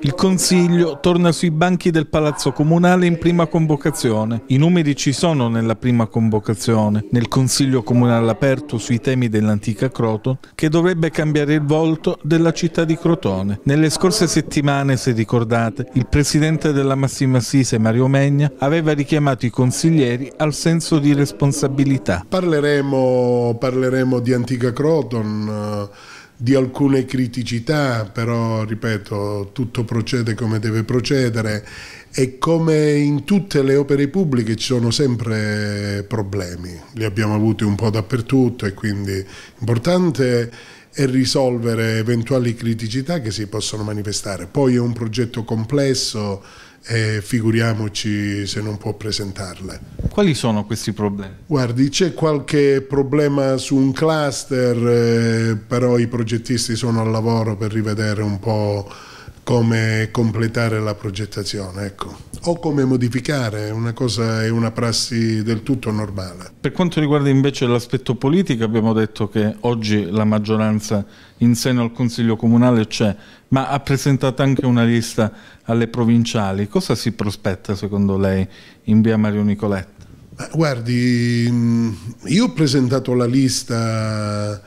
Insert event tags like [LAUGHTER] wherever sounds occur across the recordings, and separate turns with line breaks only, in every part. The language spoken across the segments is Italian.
Il Consiglio torna sui banchi del Palazzo Comunale in prima convocazione. I numeri ci sono nella prima convocazione, nel Consiglio Comunale aperto sui temi dell'antica Croton, che dovrebbe cambiare il volto della città di Crotone. Nelle scorse settimane, se ricordate, il presidente della Massima Assise, Mario Megna, aveva richiamato i consiglieri al senso di responsabilità.
Parleremo, parleremo di antica Croton di alcune criticità, però ripeto, tutto procede come deve procedere e come in tutte le opere pubbliche ci sono sempre problemi, li abbiamo avuti un po' dappertutto e quindi l'importante è risolvere eventuali criticità che si possono manifestare. Poi è un progetto complesso e figuriamoci se non può presentarle. Quali sono questi problemi? Guardi, c'è qualche problema su un cluster, eh, però i progettisti sono al lavoro per rivedere un po' come completare la progettazione. Ecco o come modificare, una cosa è una prassi del tutto normale.
Per quanto riguarda invece l'aspetto politico abbiamo detto che oggi la maggioranza in seno al Consiglio Comunale c'è, ma ha presentato anche una lista alle provinciali. Cosa si prospetta secondo lei in via Mario Nicoletti?
Guardi, mm, io ho presentato la lista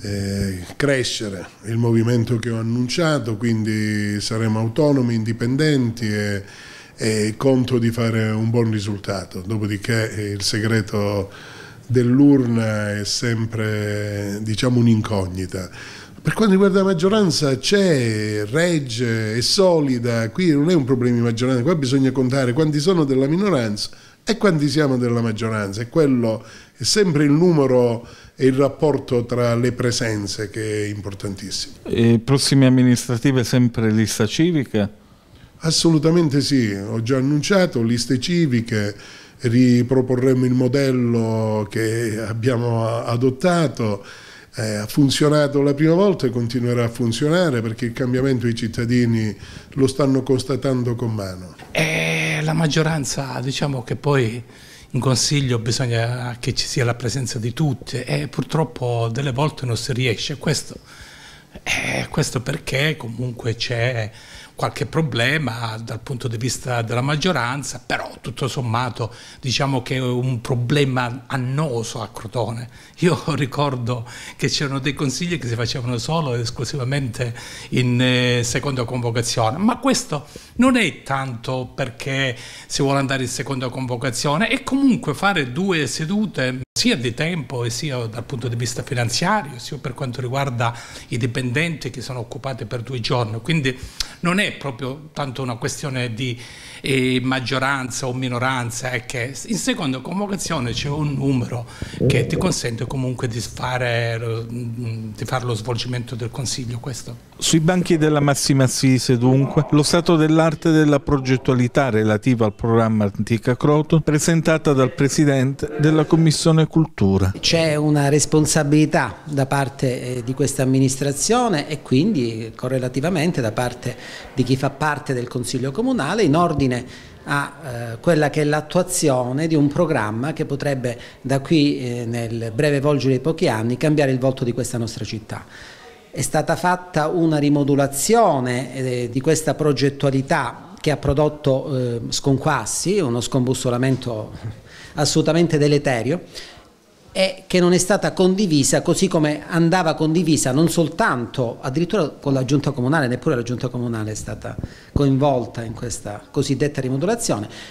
eh, Crescere, il movimento che ho annunciato, quindi saremo autonomi, indipendenti e e conto di fare un buon risultato. Dopodiché eh, il segreto dell'urna è sempre diciamo un'incognita. Per quanto riguarda la maggioranza c'è, regge, è solida, qui non è un problema di maggioranza, qua bisogna contare quanti sono della minoranza e quanti siamo della maggioranza e quello è sempre il numero e il rapporto tra le presenze che è importantissimo. E prossime amministrative sempre lista civica? Assolutamente sì, ho già annunciato liste civiche, riproporremo il modello che abbiamo adottato, eh, ha funzionato la prima volta e continuerà a funzionare perché il cambiamento i cittadini lo stanno constatando con mano.
E eh, la maggioranza diciamo che poi in consiglio bisogna che ci sia la presenza di tutti e purtroppo delle volte non si riesce, questo, eh, questo perché comunque c'è qualche problema dal punto di vista della maggioranza, però tutto sommato diciamo che è un problema annoso a Crotone. Io [LAUGHS] ricordo che c'erano dei consigli che si facevano solo e esclusivamente in eh, seconda convocazione, ma questo non è tanto perché si vuole andare in seconda convocazione, e comunque fare due sedute sia di tempo sia dal punto di vista finanziario, sia per quanto riguarda i dipendenti che sono occupati per due giorni. Quindi non è è proprio tanto una questione di eh, maggioranza o minoranza, è che in seconda convocazione c'è un numero che ti consente comunque di fare, mm, di fare lo svolgimento del Consiglio. Questo.
Sui banchi della Massima Assise, dunque, lo stato dell'arte della progettualità relativa al programma Antica Croto, presentata dal Presidente della Commissione Cultura.
C'è una responsabilità da parte eh, di questa amministrazione e quindi correlativamente da parte di chi fa parte del Consiglio Comunale in ordine a eh, quella che è l'attuazione di un programma che potrebbe da qui eh, nel breve volgere di pochi anni cambiare il volto di questa nostra città. È stata fatta una rimodulazione eh, di questa progettualità che ha prodotto eh, sconquassi, uno scombussolamento [LAUGHS] assolutamente deleterio, e che non è stata condivisa così come andava condivisa non soltanto addirittura con la giunta comunale, neppure la giunta comunale è stata coinvolta in questa cosiddetta rimodulazione,